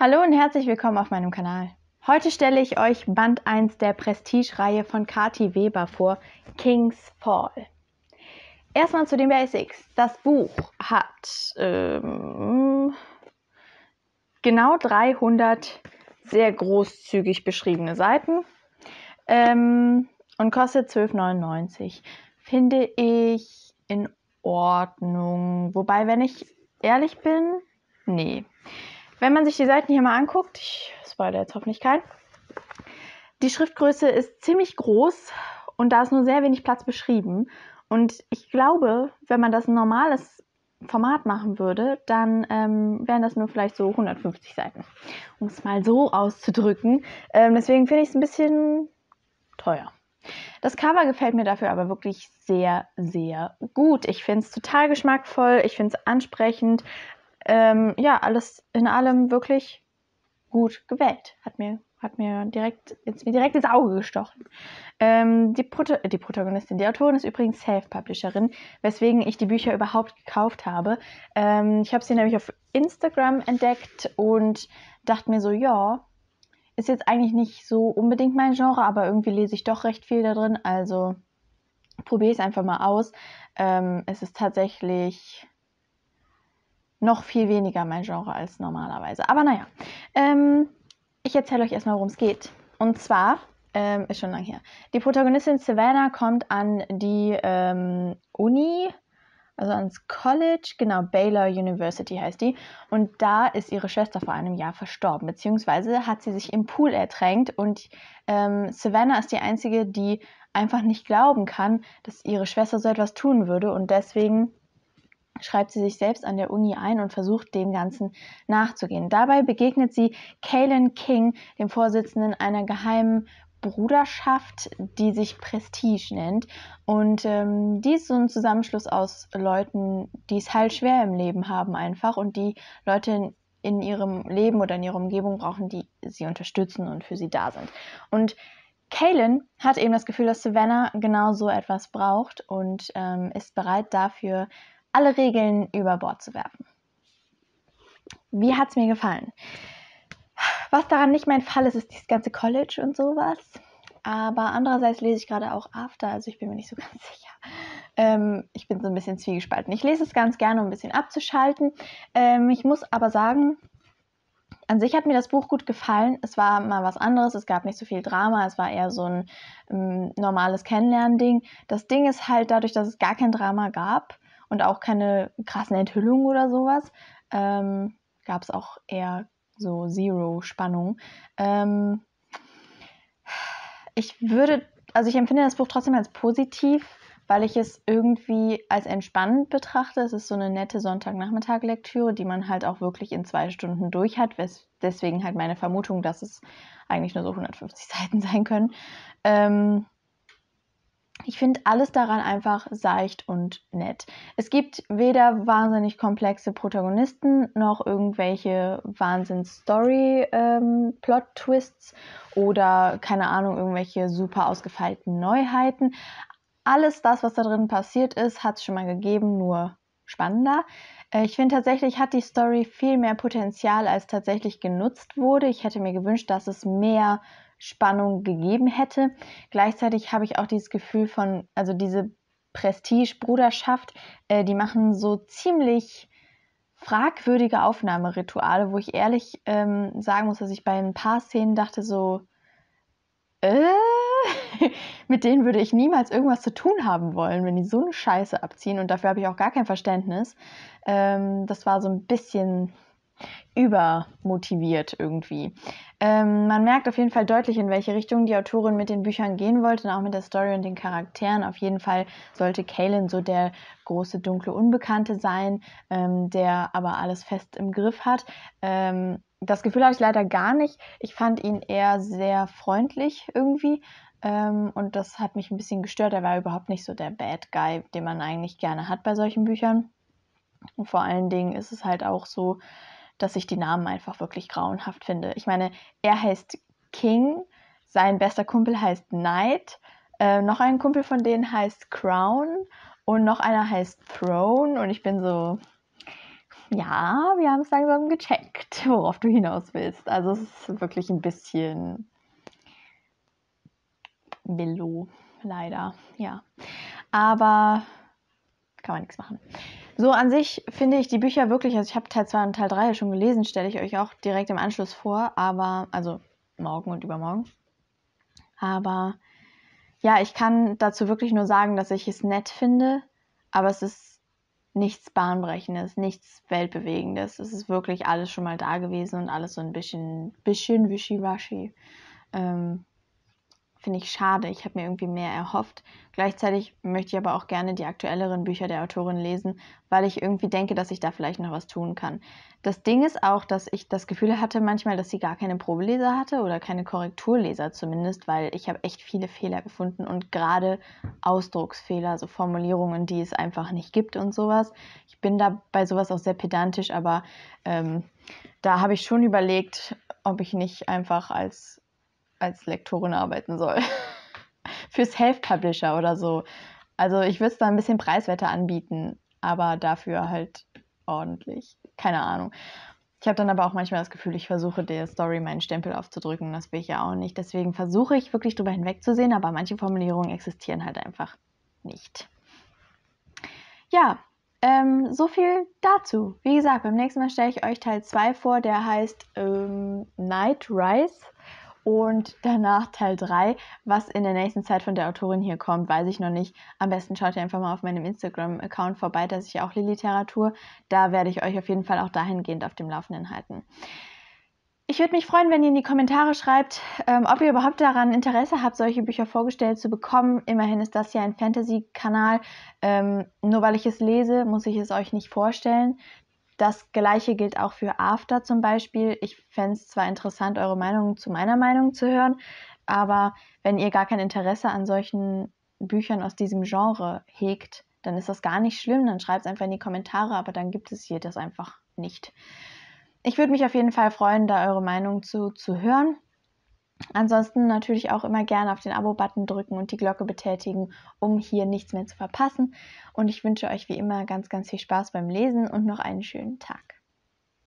Hallo und herzlich willkommen auf meinem Kanal. Heute stelle ich euch Band 1 der Prestige-Reihe von Kati Weber vor, King's Fall. Erstmal zu den Basics. Das Buch hat ähm, genau 300 sehr großzügig beschriebene Seiten ähm, und kostet 12,99. Finde ich in Ordnung. Wobei, wenn ich ehrlich bin, nee. Wenn man sich die Seiten hier mal anguckt, ich spoilere jetzt hoffentlich keinen, die Schriftgröße ist ziemlich groß und da ist nur sehr wenig Platz beschrieben. Und ich glaube, wenn man das ein normales Format machen würde, dann ähm, wären das nur vielleicht so 150 Seiten, um es mal so auszudrücken. Ähm, deswegen finde ich es ein bisschen teuer. Das Cover gefällt mir dafür aber wirklich sehr, sehr gut. Ich finde es total geschmackvoll, ich finde es ansprechend ähm, ja, alles in allem wirklich gut gewählt. Hat mir, hat mir direkt, jetzt mir direkt ins Auge gestochen. Ähm, die, Proto äh, die Protagonistin, die Autorin ist übrigens Self-Publisherin, weswegen ich die Bücher überhaupt gekauft habe. Ähm, ich habe sie nämlich auf Instagram entdeckt und dachte mir so, ja, ist jetzt eigentlich nicht so unbedingt mein Genre, aber irgendwie lese ich doch recht viel da drin. Also probiere es einfach mal aus. Ähm, es ist tatsächlich noch viel weniger mein Genre als normalerweise. Aber naja, ähm, ich erzähle euch erstmal, worum es geht. Und zwar, ähm, ist schon lang her, die Protagonistin Savannah kommt an die ähm, Uni, also ans College, genau, Baylor University heißt die. Und da ist ihre Schwester vor einem Jahr verstorben, beziehungsweise hat sie sich im Pool ertränkt. Und ähm, Savannah ist die Einzige, die einfach nicht glauben kann, dass ihre Schwester so etwas tun würde. Und deswegen schreibt sie sich selbst an der Uni ein und versucht dem Ganzen nachzugehen. Dabei begegnet sie Kalen King, dem Vorsitzenden einer geheimen Bruderschaft, die sich Prestige nennt. Und ähm, die ist so ein Zusammenschluss aus Leuten, die es halt schwer im Leben haben einfach und die Leute in, ihrem Leben oder in ihrer Umgebung brauchen, die sie unterstützen und für sie da sind. Und Kaylin hat eben das Gefühl, dass Savannah genau so etwas braucht und ähm, ist bereit dafür, alle Regeln über Bord zu werfen. Wie hat es mir gefallen? Was daran nicht mein Fall ist, ist dieses ganze College und sowas. Aber andererseits lese ich gerade auch After, also ich bin mir nicht so ganz sicher. Ähm, ich bin so ein bisschen zwiegespalten. Ich lese es ganz gerne, um ein bisschen abzuschalten. Ähm, ich muss aber sagen, an sich hat mir das Buch gut gefallen. Es war mal was anderes, es gab nicht so viel Drama, es war eher so ein ähm, normales Kennenlernen-Ding. Das Ding ist halt dadurch, dass es gar kein Drama gab, und auch keine krassen Enthüllungen oder sowas. Ähm, Gab es auch eher so Zero-Spannung. Ähm, ich würde, also ich empfinde das Buch trotzdem als positiv, weil ich es irgendwie als entspannend betrachte. Es ist so eine nette Sonntagnachmittag-Lektüre, die man halt auch wirklich in zwei Stunden durch hat. Deswegen halt meine Vermutung, dass es eigentlich nur so 150 Seiten sein können. Ähm, ich finde alles daran einfach seicht und nett. Es gibt weder wahnsinnig komplexe Protagonisten noch irgendwelche Wahnsinns-Story-Plot-Twists ähm, oder keine Ahnung, irgendwelche super ausgefeilten Neuheiten. Alles das, was da drin passiert ist, hat es schon mal gegeben, nur spannender. Äh, ich finde tatsächlich hat die Story viel mehr Potenzial, als tatsächlich genutzt wurde. Ich hätte mir gewünscht, dass es mehr Spannung gegeben hätte. Gleichzeitig habe ich auch dieses Gefühl von, also diese Prestige, Bruderschaft, äh, die machen so ziemlich fragwürdige Aufnahmerituale, wo ich ehrlich ähm, sagen muss, dass ich bei ein paar Szenen dachte so, äh, mit denen würde ich niemals irgendwas zu tun haben wollen, wenn die so eine Scheiße abziehen. Und dafür habe ich auch gar kein Verständnis. Ähm, das war so ein bisschen übermotiviert irgendwie. Ähm, man merkt auf jeden Fall deutlich, in welche Richtung die Autorin mit den Büchern gehen wollte und auch mit der Story und den Charakteren. Auf jeden Fall sollte Kalen so der große dunkle Unbekannte sein, ähm, der aber alles fest im Griff hat. Ähm, das Gefühl habe ich leider gar nicht. Ich fand ihn eher sehr freundlich irgendwie. Ähm, und das hat mich ein bisschen gestört. Er war überhaupt nicht so der Bad Guy, den man eigentlich gerne hat bei solchen Büchern. Und vor allen Dingen ist es halt auch so, dass ich die Namen einfach wirklich grauenhaft finde. Ich meine, er heißt King, sein bester Kumpel heißt Knight, äh, noch ein Kumpel von denen heißt Crown und noch einer heißt Throne und ich bin so, ja, wir haben es langsam gecheckt, worauf du hinaus willst. Also es ist wirklich ein bisschen Billo, leider, ja. Aber kann man nichts machen. So an sich finde ich die Bücher wirklich, also ich habe Teil 2 und Teil 3 schon gelesen, stelle ich euch auch direkt im Anschluss vor, aber, also morgen und übermorgen. Aber ja, ich kann dazu wirklich nur sagen, dass ich es nett finde, aber es ist nichts Bahnbrechendes, nichts Weltbewegendes. Es ist wirklich alles schon mal da gewesen und alles so ein bisschen, bisschen wischiwaschi. Ähm, finde ich schade. Ich habe mir irgendwie mehr erhofft. Gleichzeitig möchte ich aber auch gerne die aktuelleren Bücher der Autorin lesen, weil ich irgendwie denke, dass ich da vielleicht noch was tun kann. Das Ding ist auch, dass ich das Gefühl hatte manchmal, dass sie gar keine Probeleser hatte oder keine Korrekturleser zumindest, weil ich habe echt viele Fehler gefunden und gerade Ausdrucksfehler, so Formulierungen, die es einfach nicht gibt und sowas. Ich bin da bei sowas auch sehr pedantisch, aber ähm, da habe ich schon überlegt, ob ich nicht einfach als als Lektorin arbeiten soll. Fürs Self-Publisher oder so. Also ich würde es da ein bisschen preiswerter anbieten, aber dafür halt ordentlich. Keine Ahnung. Ich habe dann aber auch manchmal das Gefühl, ich versuche der Story meinen Stempel aufzudrücken. Das will ich ja auch nicht. Deswegen versuche ich wirklich drüber hinwegzusehen, aber manche Formulierungen existieren halt einfach nicht. Ja, ähm, so viel dazu. Wie gesagt, beim nächsten Mal stelle ich euch Teil 2 vor, der heißt ähm, Night Rise. Und danach Teil 3. Was in der nächsten Zeit von der Autorin hier kommt, weiß ich noch nicht. Am besten schaut ihr einfach mal auf meinem Instagram-Account vorbei, da ist ja auch Liliteratur. Da werde ich euch auf jeden Fall auch dahingehend auf dem Laufenden halten. Ich würde mich freuen, wenn ihr in die Kommentare schreibt, ähm, ob ihr überhaupt daran Interesse habt, solche Bücher vorgestellt zu bekommen. Immerhin ist das ja ein Fantasy-Kanal. Ähm, nur weil ich es lese, muss ich es euch nicht vorstellen. Das gleiche gilt auch für After zum Beispiel. Ich fände es zwar interessant, eure Meinung zu meiner Meinung zu hören, aber wenn ihr gar kein Interesse an solchen Büchern aus diesem Genre hegt, dann ist das gar nicht schlimm, dann schreibt es einfach in die Kommentare, aber dann gibt es hier das einfach nicht. Ich würde mich auf jeden Fall freuen, da eure Meinung zu, zu hören. Ansonsten natürlich auch immer gerne auf den Abo-Button drücken und die Glocke betätigen, um hier nichts mehr zu verpassen. Und ich wünsche euch wie immer ganz, ganz viel Spaß beim Lesen und noch einen schönen Tag.